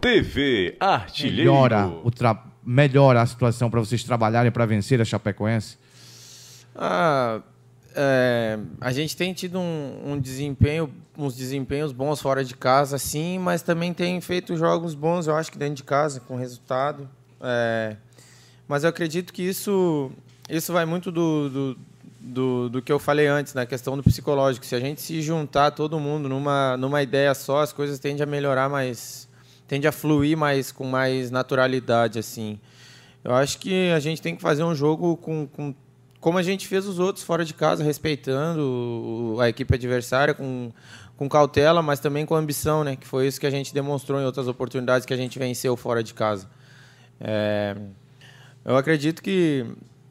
TV Artilheiro. Melhora, o tra... Melhora a situação para vocês trabalharem para vencer a Chapecoense? Ah, é, a gente tem tido um, um, desempenho, uns desempenhos bons fora de casa, sim, mas também tem feito jogos bons, eu acho que dentro de casa, com resultado. É, mas eu acredito que isso, isso vai muito do, do, do, do que eu falei antes, na questão do psicológico. Se a gente se juntar todo mundo numa, numa ideia só, as coisas tendem a melhorar mais, tende a fluir mais com mais naturalidade assim. Eu acho que a gente tem que fazer um jogo com, com como a gente fez os outros fora de casa, respeitando a equipe adversária com, com cautela, mas também com ambição, né? Que foi isso que a gente demonstrou em outras oportunidades que a gente venceu fora de casa. É, eu acredito que,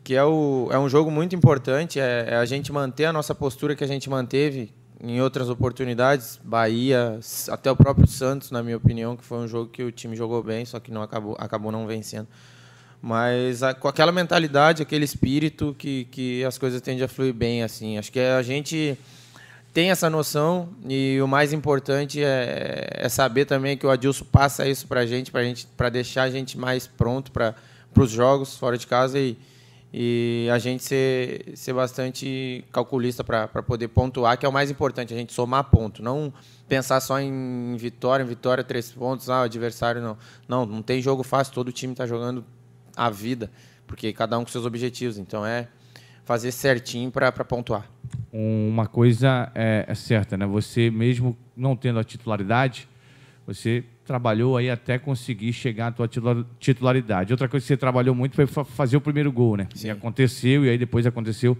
que é, o, é um jogo muito importante, é, é a gente manter a nossa postura que a gente manteve em outras oportunidades, Bahia, até o próprio Santos, na minha opinião, que foi um jogo que o time jogou bem, só que não acabou, acabou não vencendo. Mas a, com aquela mentalidade, aquele espírito que, que as coisas tendem a fluir bem, assim. Acho que a gente tem essa noção e o mais importante é, é saber também que o Adilson passa isso para a gente, para deixar a gente mais pronto para os jogos fora de casa e, e a gente ser, ser bastante calculista para poder pontuar, que é o mais importante, a gente somar ponto, não pensar só em vitória, em vitória, três pontos, ah, adversário não. Não, não tem jogo fácil, todo time está jogando a vida, porque cada um com seus objetivos, então é fazer certinho para pontuar. Uma coisa é, é certa, né? Você mesmo não tendo a titularidade, você trabalhou aí até conseguir chegar à tua titularidade. Outra coisa que você trabalhou muito foi fazer o primeiro gol, né? Sim. E aconteceu, e aí depois aconteceu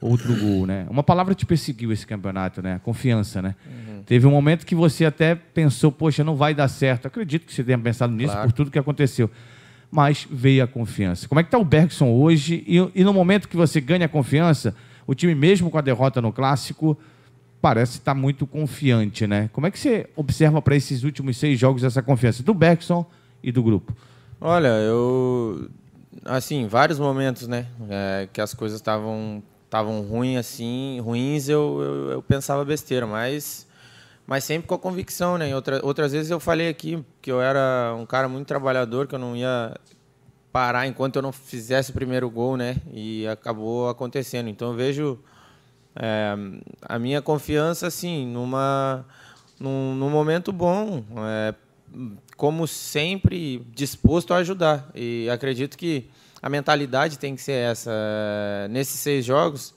outro gol, né? Uma palavra te perseguiu esse campeonato, né? Confiança, né? Uhum. Teve um momento que você até pensou, poxa, não vai dar certo. Acredito que você tenha pensado nisso claro. por tudo que aconteceu. Mas veio a confiança. Como é que está o Bergson hoje? E, e no momento que você ganha a confiança, o time mesmo com a derrota no Clássico parece estar muito confiante, né? Como é que você observa para esses últimos seis jogos essa confiança do Bergson e do grupo? Olha, eu assim vários momentos, né, é, que as coisas estavam estavam ruins assim, ruins eu, eu, eu, pensava besteira, mas mas sempre com a convicção, né? Outra, outras vezes eu falei aqui que eu era um cara muito trabalhador, que eu não ia parar enquanto eu não fizesse o primeiro gol, né? E acabou acontecendo. Então eu vejo é, a minha confiança, assim, numa, num, num momento bom, é, como sempre, disposto a ajudar. E acredito que a mentalidade tem que ser essa. É, nesses seis jogos,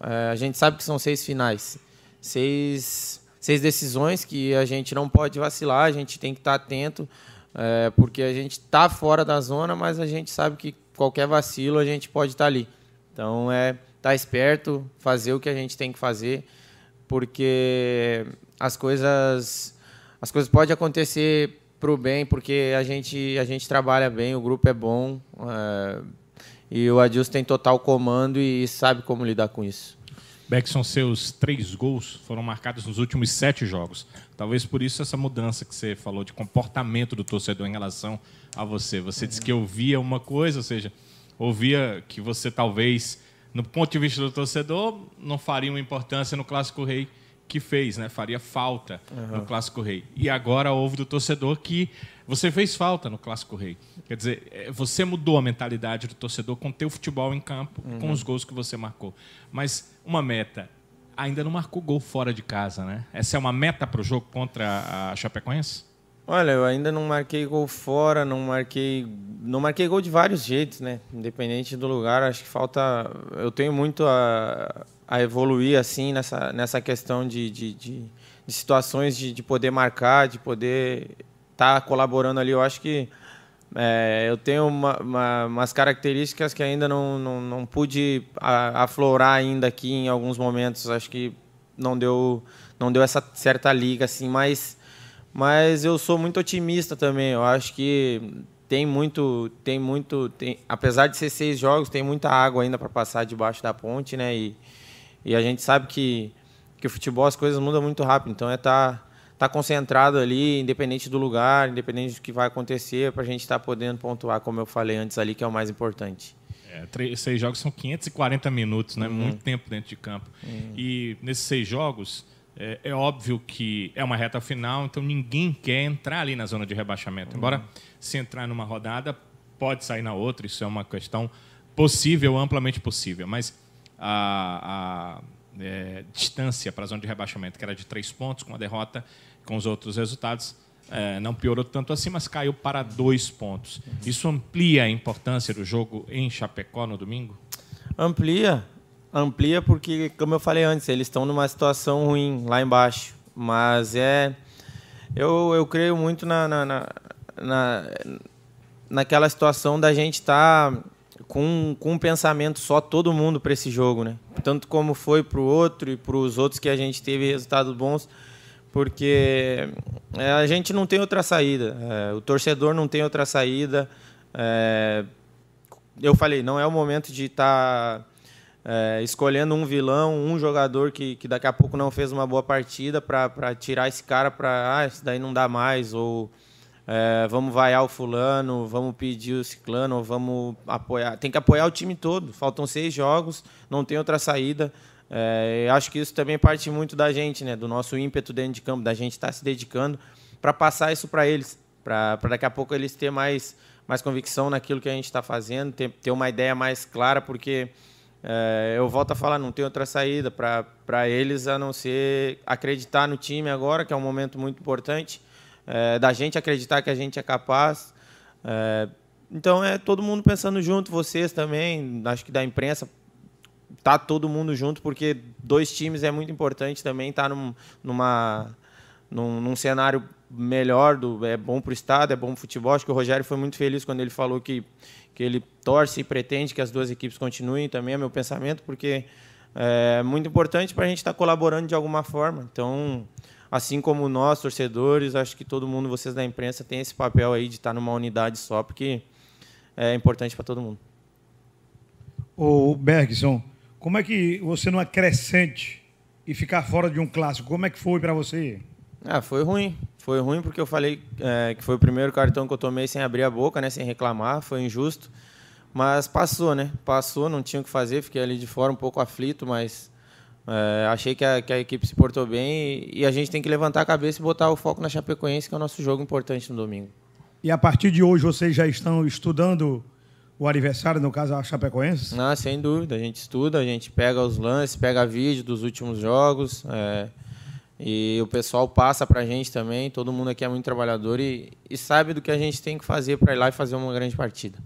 é, a gente sabe que são seis finais, seis, seis decisões que a gente não pode vacilar, a gente tem que estar atento, é, porque a gente está fora da zona, mas a gente sabe que qualquer vacilo a gente pode estar ali. Então, é estar tá esperto, fazer o que a gente tem que fazer, porque as coisas as coisas podem acontecer para o bem, porque a gente a gente trabalha bem, o grupo é bom é, e o Adilson tem total comando e sabe como lidar com isso. Beckson, seus três gols foram marcados nos últimos sete jogos. Talvez por isso essa mudança que você falou de comportamento do torcedor em relação a você. Você uhum. disse que ouvia uma coisa, ou seja, ouvia que você talvez no ponto de vista do torcedor, não faria uma importância no Clássico Rei que fez, né? Faria falta uhum. no Clássico Rei. E agora houve do torcedor que você fez falta no Clássico Rei. Quer dizer, é, você mudou a mentalidade do torcedor com o teu futebol em campo, uhum. com os gols que você marcou. Mas uma meta ainda não marcou gol fora de casa, né? Essa é uma meta para o jogo contra a Chapecoense? Olha, eu ainda não marquei gol fora, não marquei, não marquei gol de vários jeitos, né? Independente do lugar, acho que falta. Eu tenho muito a, a evoluir assim nessa, nessa questão de, de, de, de situações de, de poder marcar, de poder estar tá colaborando ali. Eu acho que é, eu tenho uma, uma, umas características que ainda não, não, não pude aflorar ainda aqui em alguns momentos. Acho que não deu não deu essa certa liga assim, mas mas eu sou muito otimista também. Eu acho que tem muito, tem muito, tem, apesar de ser seis jogos, tem muita água ainda para passar debaixo da ponte, né? E, e a gente sabe que que o futebol as coisas mudam muito rápido. Então é estar tá, tá concentrado ali, independente do lugar, independente do que vai acontecer, para a gente estar tá podendo pontuar, como eu falei antes ali, que é o mais importante. É, seis jogos são 540 minutos, né? Uhum. Muito tempo dentro de campo. Uhum. E nesses seis jogos é, é, óbvio que é uma reta final, então ninguém quer entrar ali na zona de rebaixamento. Uhum. Embora se entrar numa rodada, pode sair na outra, isso é uma questão possível, amplamente possível. Mas a, a é, distância para a zona de rebaixamento, que era de três pontos com a derrota, com os outros resultados, é, não piorou tanto assim, mas caiu para dois pontos. Uhum. Isso amplia a importância do jogo em Chapecó no domingo? Amplia amplia porque, como eu falei antes, eles estão numa situação ruim lá embaixo. Mas é. Eu, eu creio muito na, na, na, na naquela situação da gente estar tá com, com um pensamento só, todo mundo para esse jogo, né? Tanto como foi para o outro e para os outros que a gente teve resultados bons, porque é, a gente não tem outra saída, é, o torcedor não tem outra saída. É, eu falei, não é o momento de estar. Tá é, escolhendo um vilão, um jogador que, que daqui a pouco não fez uma boa partida para tirar esse cara para, ah, isso daí não dá mais, ou é, vamos vaiar o fulano, vamos pedir o ciclano, vamos apoiar. Tem que apoiar o time todo. Faltam seis jogos, não tem outra saída. É, acho que isso também parte muito da gente, né? do nosso ímpeto dentro de campo, da gente estar tá se dedicando para passar isso para eles, para daqui a pouco eles ter mais, mais convicção naquilo que a gente está fazendo, ter, ter uma ideia mais clara, porque é, eu volto a falar, não tem outra saída para eles a não ser acreditar no time agora, que é um momento muito importante, é, da gente acreditar que a gente é capaz. É, então é todo mundo pensando junto, vocês também, acho que da imprensa tá todo mundo junto, porque dois times é muito importante também estar tá num, numa, num, num cenário melhor, do, é bom para o Estado, é bom futebol. Acho que o Rogério foi muito feliz quando ele falou que, que ele torce e pretende que as duas equipes continuem também, é meu pensamento, porque é muito importante para a gente estar tá colaborando de alguma forma. Então, assim como nós, torcedores, acho que todo mundo, vocês da imprensa, tem esse papel aí de estar tá numa unidade só, porque é importante para todo mundo. O Bergson, como é que você não é crescente e ficar fora de um clássico? Como é que foi para você? Ah, foi ruim. Foi ruim porque eu falei é, que foi o primeiro cartão que eu tomei sem abrir a boca, né, sem reclamar, foi injusto. Mas passou, né? Passou, não tinha o que fazer, fiquei ali de fora um pouco aflito, mas é, achei que a, que a, equipe se portou bem e, e, a gente tem que levantar a cabeça e botar o foco na Chapecoense, que é o nosso jogo importante no domingo. E a partir de hoje vocês já estão estudando o aniversário, no caso a Chapecoense? Ah, sem dúvida. A gente estuda, a gente pega os lances, pega vídeo dos últimos jogos. É e o pessoal passa para a gente também, todo mundo aqui é muito trabalhador e, e sabe do que a gente tem que fazer para ir lá e fazer uma grande partida.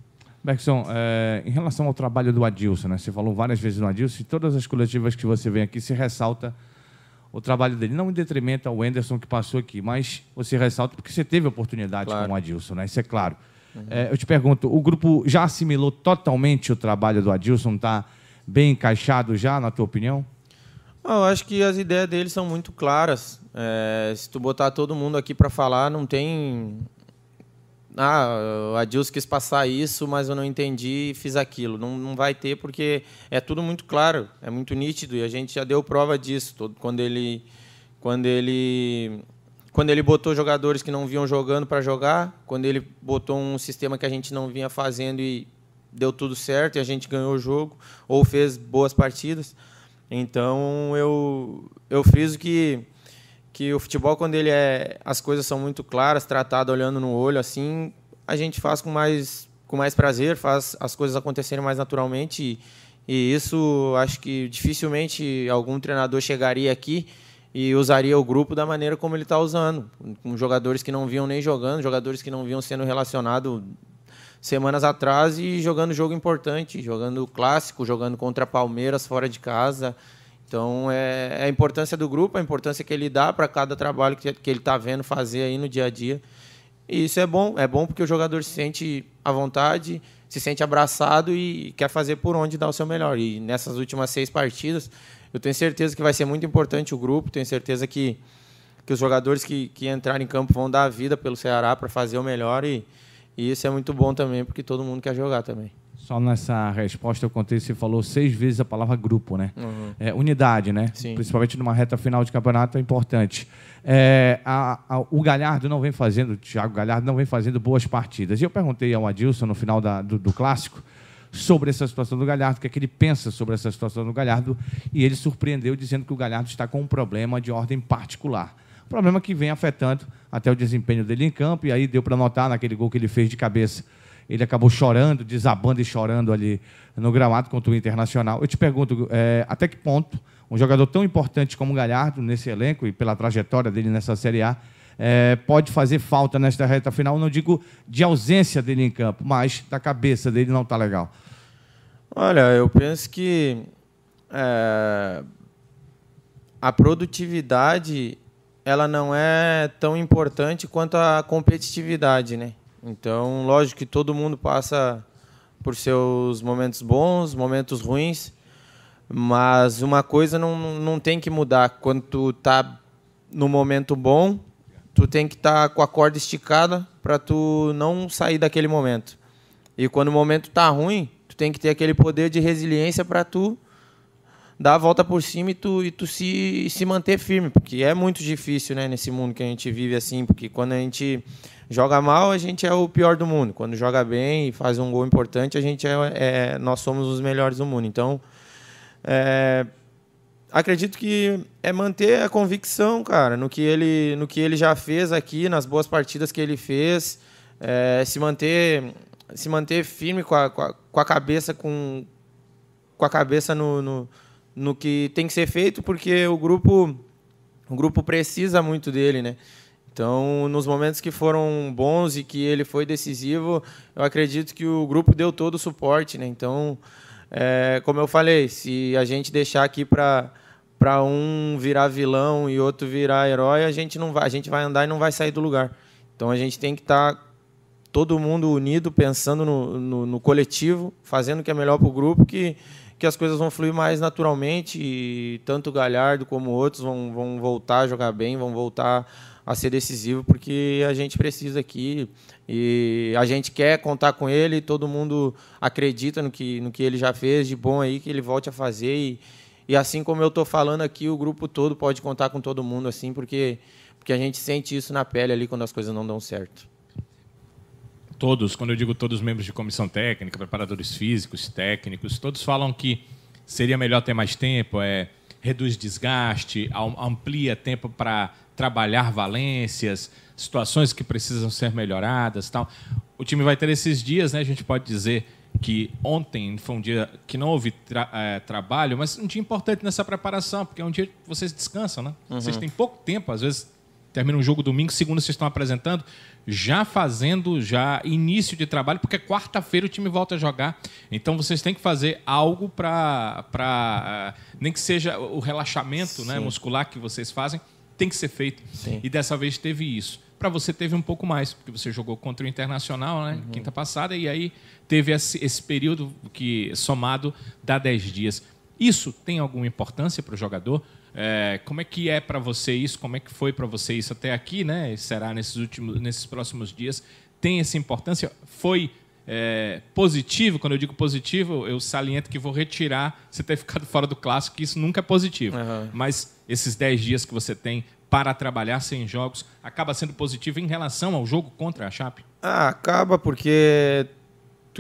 Bergson, é, em relação ao trabalho do Adilson, né, você falou várias vezes no Adilson, e todas as coletivas que você vem aqui se ressalta o trabalho dele, não em detrimento ao Anderson que passou aqui, mas você ressalta porque você teve oportunidade claro. com o Adilson, né? isso é claro. Uhum. É, eu te pergunto, o grupo já assimilou totalmente o trabalho do Adilson, está bem encaixado já, na tua opinião? Eu acho que as ideias deles são muito claras. É, se tu botar todo mundo aqui para falar, não tem. Ah, a Dilson quis passar isso, mas eu não entendi e fiz aquilo. Não, não vai ter, porque é tudo muito claro, é muito nítido e a gente já deu prova disso. Todo, quando ele. Quando ele quando ele botou jogadores que não vinham jogando para jogar, quando ele botou um sistema que a gente não vinha fazendo e deu tudo certo e a gente ganhou o jogo ou fez boas partidas. Então eu eu friso que que o futebol quando ele é as coisas são muito claras, tratado olhando no olho assim, a gente faz com mais com mais prazer, faz as coisas acontecerem mais naturalmente e, e isso acho que dificilmente algum treinador chegaria aqui e usaria o grupo da maneira como ele está usando, com jogadores que não vinham nem jogando, jogadores que não vinham sendo relacionados semanas atrás e jogando jogo importante, jogando clássico, jogando contra Palmeiras fora de casa. Então é, é a importância do grupo, a importância que ele dá para cada trabalho que, ele está vendo fazer aí no dia a dia. E isso é bom, é bom porque o jogador se sente à vontade, se sente abraçado e quer fazer por onde dar o seu melhor. E nessas últimas seis partidas, eu tenho certeza que vai ser muito importante o grupo, tenho certeza que, que os jogadores que, que entrarem em campo vão dar a vida pelo Ceará para fazer o melhor e, e isso é muito bom também, porque todo mundo quer jogar também. Só nessa resposta eu contei, você falou seis vezes a palavra grupo, né? Uhum. É, unidade, né? Sim. Principalmente numa reta final de campeonato é importante. É, a, a, o Galhardo não vem fazendo, o Thiago Galhardo não vem fazendo boas partidas. E eu perguntei ao Adilson no final da, do, do clássico sobre essa situação do Galhardo, o que é que ele pensa sobre essa situação do Galhardo, e ele surpreendeu dizendo que o Galhardo está com um problema de ordem particular. Problema que vem afetando até o desempenho dele em campo, e aí deu para notar naquele gol que ele fez de cabeça. Ele acabou chorando, desabando e chorando ali no gramado contra o Internacional. Eu te pergunto, é, até que ponto um jogador tão importante como o Galhardo nesse elenco e pela trajetória dele nessa Série A é, pode fazer falta nesta reta final, não digo de ausência dele em campo, mas da cabeça dele não está legal. Olha, eu penso que é, a produtividade ela não é tão importante quanto a competitividade, né? Então, lógico que todo mundo passa por seus momentos bons, momentos ruins, mas uma coisa não, não tem que mudar. Quando tu tá no momento bom, tu tem que estar tá com a corda esticada para tu não sair daquele momento. E quando o momento tá ruim, tu tem que ter aquele poder de resiliência para tu dar a volta por cima e tu, e tu se, se manter firme, porque é muito difícil né, nesse mundo que a gente vive assim, porque quando a gente joga mal, a gente é o pior do mundo. Quando joga bem e faz um gol importante, a gente é, é nós somos os melhores do mundo. Então, é, acredito que é manter a convicção, cara, no que ele, no que ele já fez aqui, nas boas partidas que ele fez, é, se manter se manter firme com a, com a, com a cabeça com, com a cabeça no, no no que tem que ser feito, porque o grupo, o grupo precisa muito dele, né? Então, nos momentos que foram bons e que ele foi decisivo, eu acredito que o grupo deu todo o suporte, né? Então, é, como eu falei, se a gente deixar aqui para para um virar vilão e outro virar herói, a gente não vai, a gente vai andar e não vai sair do lugar. Então a gente tem que estar tá todo mundo unido, pensando no, no, no coletivo, fazendo o que é melhor para o grupo, que que as coisas vão fluir mais naturalmente e tanto o Galhardo como outros vão, vão voltar a jogar bem, vão voltar a ser decisivo, porque a gente precisa aqui e a gente quer contar com ele, todo mundo acredita no que, no que ele já fez de bom aí, que ele volte a fazer e, e assim como eu estou falando aqui, o grupo todo pode contar com todo mundo assim, porque, porque a gente sente isso na pele ali quando as coisas não dão certo todos, quando eu digo todos membros de comissão técnica, preparadores físicos, técnicos, todos falam que seria melhor ter mais tempo, é, reduz desgaste, amplia tempo para trabalhar valências, situações que precisam ser melhoradas, tal. O time vai ter esses dias, né? A gente pode dizer que ontem foi um dia que não houve tra é, trabalho, mas um dia importante nessa preparação, porque é um dia que vocês descansam, né? Uhum. Vocês têm pouco tempo, às vezes termina um jogo domingo, segunda vocês estão apresentando, já fazendo já início de trabalho, porque quarta-feira o time volta a jogar. Então vocês têm que fazer algo para eh, nem que seja o relaxamento, né, muscular que vocês fazem, tem que ser feito. Sim. E dessa vez teve isso. Para você teve um pouco mais, porque você jogou contra o Internacional, né, uhum. quinta passada, e aí teve esse, esse período que somado dá 10 dias. Isso tem alguma importância para o jogador? É, como é que é para você isso? Como é que foi para você isso até aqui, né? Será nesses últimos, nesses próximos dias? Tem essa importância? Foi é, positivo? Quando eu digo positivo, eu saliento que vou retirar você ter ficado fora do clássico, que isso nunca é positivo. Uhum. Mas esses 10 dias que você tem para trabalhar sem jogos acaba sendo positivo em relação ao jogo contra a Chape? Ah, acaba porque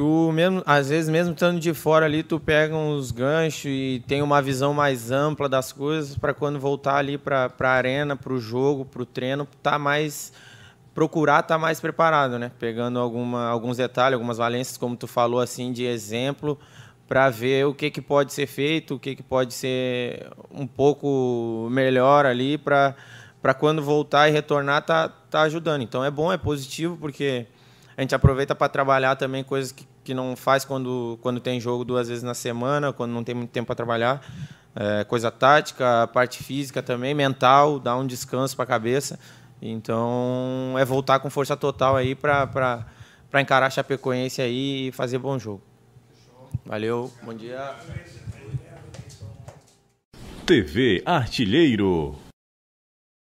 tu mesmo, às vezes mesmo estando de fora ali, tu pega uns ganchos e tem uma visão mais ampla das coisas para quando voltar ali para a arena, para o jogo, para o treino, tá mais procurar estar tá mais preparado, né? Pegando alguma, alguns detalhes, algumas valências, como tu falou assim de exemplo, para ver o que, que pode ser feito, o que, que pode ser um pouco melhor ali para para quando voltar e retornar tá tá ajudando. Então é bom, é positivo porque a gente aproveita para trabalhar também coisas que que não faz quando, quando tem jogo duas vezes na semana, quando não tem muito tempo para trabalhar. É, coisa tática, parte física também, mental, dá um descanso para a cabeça. Então é voltar com força total aí para encarar a Chapecoense aí e fazer bom jogo. Valeu, bom dia. TV Artilheiro.